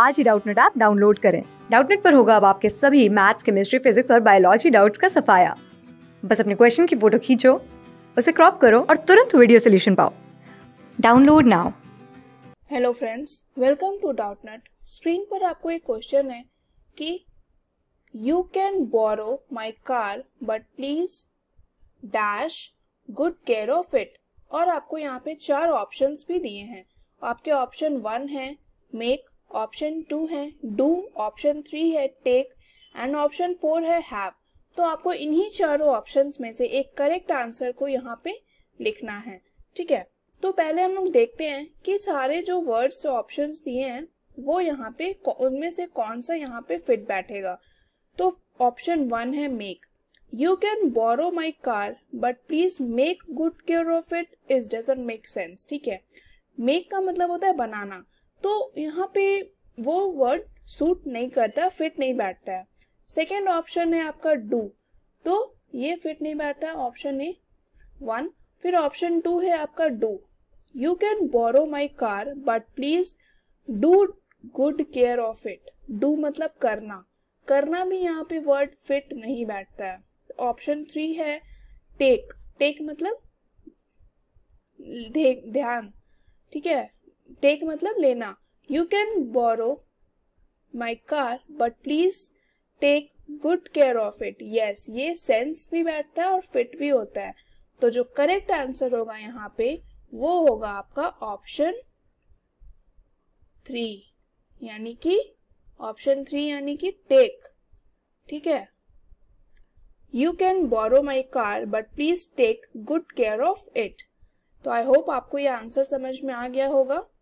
आज ही Doubtnut app download करें डाउटनेट पर होगा अब आपके सभी मैथ्स केमिस्ट्री फिजिक्स और बायोलॉजी डाउट्स का सफाया बस अपने क्वेश्चन की फोटो खींचो उसे क्रॉप करो और तुरंत वीडियो सोल्यूशन पाओ download now hello friends welcome to Doubtnut screen पर आपको एक क्वेश्चन है कि you can borrow my car but please dash good care of it और आपको यहाँ पे चार ऑप्शंस भी दिए हैं आपके ऑप्शन वन है मेक ऑप्शन टू है डू ऑप्शन थ्री है टेक एंड ऑप्शन फोर है हैव तो आपको इन्हीं चारों ऑप्शंस में से एक करेक्ट आंसर को यहाँ पे लिखना है ठीक है तो पहले हम लोग देखते हैं कि सारे जो वर्ड्स ऑप्शन दिए हैं वो यहाँ पे उनमें से कौन सा यहाँ पे फिट बैठेगा तो ऑप्शन वन है make you can borrow my car but please make good care of it is doesn't make sense ठीक है मेक का मतलब होता है बनाना तो यहाँ पे वो वर्ड सूट नहीं करता फिट नहीं बैठता है सेकेंड ऑप्शन है आपका डू तो ये फिट नहीं बैठता ऑप्शन ए वन फिर ऑप्शन टू है आपका do you can borrow my car but please do good care of it do मतलब करना करना भी यहाँ पे वर्ड फिट नहीं बैठता है ऑप्शन थ्री है टेक टेक मतलब ध्यान ठीक है टेक मतलब लेना you can borrow my car but please take good care of it yes ये सेंस भी बैठता है और फिट भी होता है तो जो करेक्ट आंसर होगा यहाँ पे वो होगा आपका ऑप्शन थ्री यानी कि ऑप्शन थ्री यानी कि टेक ठीक है you can borrow my car but please take good care of it तो आई होप आपको ये आंसर समझ में आ गया होगा